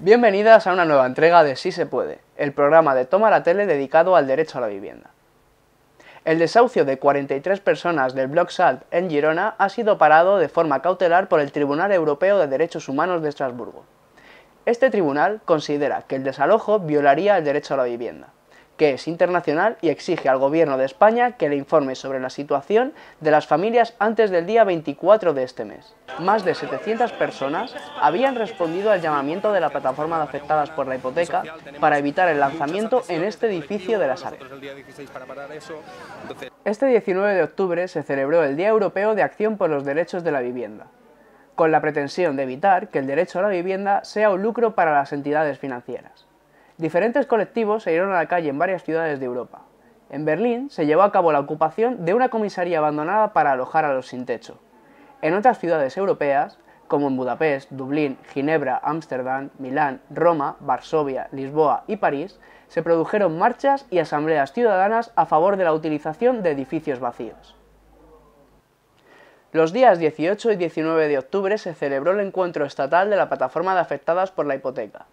Bienvenidas a una nueva entrega de Si se puede, el programa de Toma la Tele dedicado al derecho a la vivienda. El desahucio de 43 personas del Block Salt en Girona ha sido parado de forma cautelar por el Tribunal Europeo de Derechos Humanos de Estrasburgo. Este tribunal considera que el desalojo violaría el derecho a la vivienda que es internacional y exige al Gobierno de España que le informe sobre la situación de las familias antes del día 24 de este mes. Más de 700 personas habían respondido al llamamiento de la plataforma de afectadas por la hipoteca para evitar el lanzamiento en este edificio de la sala. Este 19 de octubre se celebró el Día Europeo de Acción por los Derechos de la Vivienda con la pretensión de evitar que el derecho a la vivienda sea un lucro para las entidades financieras. Diferentes colectivos se dieron a la calle en varias ciudades de Europa. En Berlín se llevó a cabo la ocupación de una comisaría abandonada para alojar a los sin techo. En otras ciudades europeas, como en Budapest, Dublín, Ginebra, Ámsterdam, Milán, Roma, Varsovia, Lisboa y París, se produjeron marchas y asambleas ciudadanas a favor de la utilización de edificios vacíos. Los días 18 y 19 de octubre se celebró el encuentro estatal de la plataforma de afectadas por la hipoteca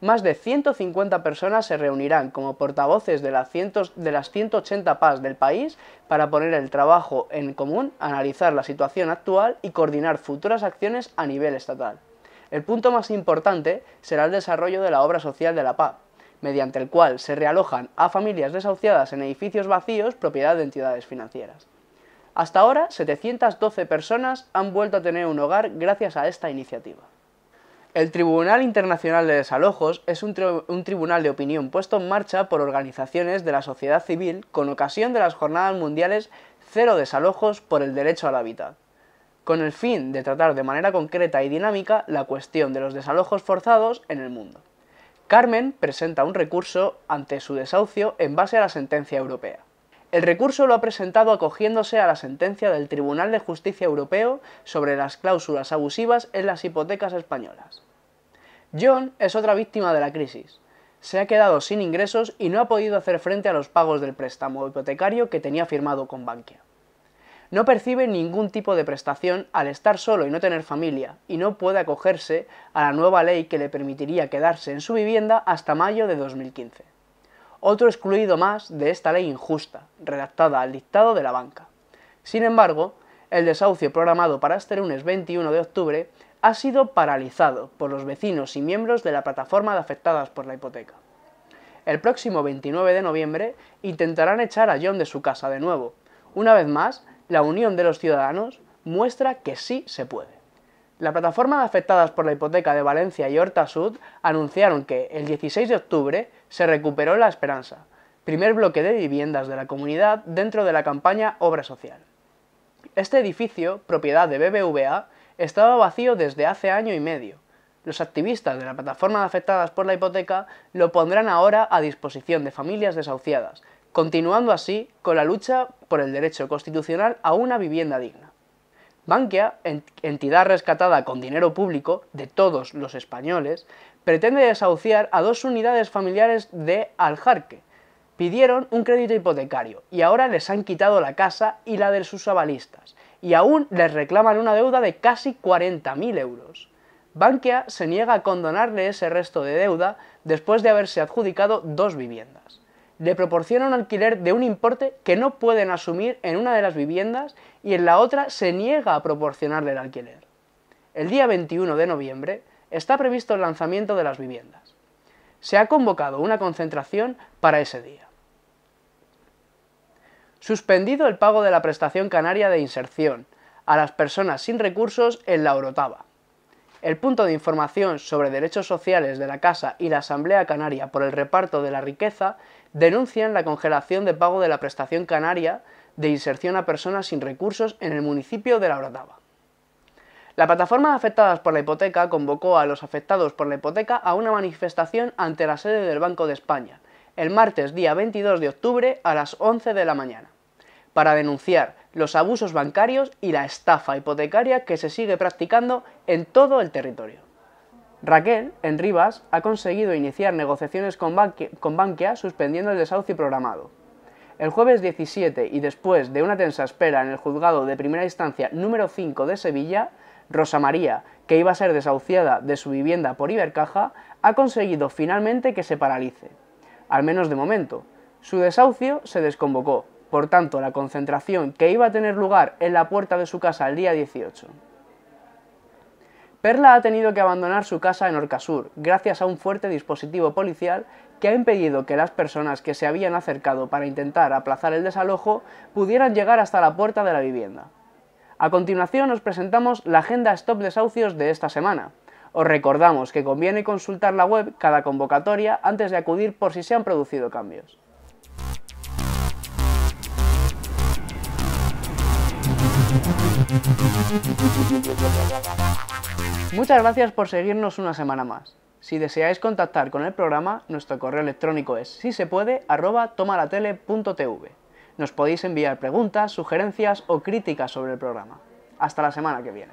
más de 150 personas se reunirán como portavoces de las, 180 PAS del país para poner el trabajo en común, analizar la situación actual y coordinar futuras acciones a nivel estatal. El punto más importante será el desarrollo de la obra social de la PAP, mediante el cual se realojan a familias desahuciadas en edificios vacíos propiedad de entidades financieras. Hasta ahora, 712 personas han vuelto a tener un hogar gracias a esta iniciativa. El Tribunal Internacional de Desalojos es un, tribunal de opinión puesto en marcha por organizaciones de la sociedad civil con ocasión de las Jornadas Mundiales Cero Desalojos por el Derecho al Hábitat, con el fin de tratar de manera concreta y dinámica la cuestión de los desalojos forzados en el mundo. Carmen presenta un recurso ante su desahucio en base a la sentencia europea. El recurso lo ha presentado acogiéndose a la sentencia del Tribunal de Justicia Europeo sobre las cláusulas abusivas en las hipotecas españolas. John es otra víctima de la crisis. Se ha quedado sin ingresos y no ha podido hacer frente a los pagos del préstamo hipotecario que tenía firmado con Bankia. No percibe ningún tipo de prestación al estar solo y no tener familia, y no puede acogerse a la nueva ley que le permitiría quedarse en su vivienda hasta mayo de 2015 otro excluido más de esta ley injusta, redactada al dictado de la banca. Sin embargo, el desahucio programado para este lunes 21 de octubre ha sido paralizado por los vecinos y miembros de la plataforma de afectadas por la hipoteca. El próximo 29 de noviembre intentarán echar a John de su casa de nuevo. Una vez más, la unión de los ciudadanos muestra que sí se puede. La plataforma de afectadas por la hipoteca de Valencia y Horta Sud anunciaron que el 16 de octubre se recuperó La Esperanza, primer bloque de viviendas de la comunidad dentro de la campaña Obra Social. Este edificio, propiedad de BBVA, estaba vacío desde hace año y medio. Los activistas de la plataforma de afectadas por la hipoteca lo pondrán ahora a disposición de familias desahuciadas, continuando así con la lucha por el derecho constitucional a una vivienda digna. Bankia, entidad rescatada con dinero público de todos los españoles, pretende desahuciar a dos unidades familiares de Aljarque. Pidieron un crédito hipotecario y ahora les han quitado la casa y la de sus avalistas, y aún les reclaman una deuda de casi 40.000 euros. Bankia se niega a condonarle ese resto de deuda después de haberse adjudicado dos viviendas le proporciona un alquiler de un importe que no pueden asumir en una de las viviendas y en la otra se niega a proporcionarle el alquiler. El día 21 de noviembre está previsto el lanzamiento de las viviendas. Se ha convocado una concentración para ese día. Suspendido el pago de la prestación canaria de inserción a las personas sin recursos en la Orotava. El punto de información sobre derechos sociales de la Casa y la Asamblea Canaria por el reparto de la riqueza denuncian la congelación de pago de la prestación canaria de inserción a personas sin recursos en el municipio de La Orotava. La plataforma afectadas por la hipoteca convocó a los afectados por la hipoteca a una manifestación ante la sede del Banco de España, el martes día 22 de octubre a las 11 de la mañana, para denunciar los abusos bancarios y la estafa hipotecaria que se sigue practicando en todo el territorio. Raquel, en Rivas, ha conseguido iniciar negociaciones con, Bankia, suspendiendo el desahucio programado. El jueves 17 y después de una tensa espera en el juzgado de primera instancia número 5 de Sevilla, Rosa María, que iba a ser desahuciada de su vivienda por Ibercaja, ha conseguido finalmente que se paralice. Al menos de momento. Su desahucio se desconvocó por tanto, la concentración que iba a tener lugar en la puerta de su casa el día 18. Perla ha tenido que abandonar su casa en Orcasur gracias a un fuerte dispositivo policial que ha impedido que las personas que se habían acercado para intentar aplazar el desalojo pudieran llegar hasta la puerta de la vivienda. A continuación os presentamos la agenda Stop Desahucios de esta semana. Os recordamos que conviene consultar la web cada convocatoria antes de acudir por si se han producido cambios. Muchas gracias por seguirnos una semana más. Si deseáis contactar con el programa, nuestro correo electrónico es, si se puede, tomalatele.tv. Nos podéis enviar preguntas, sugerencias o críticas sobre el programa. Hasta la semana que viene.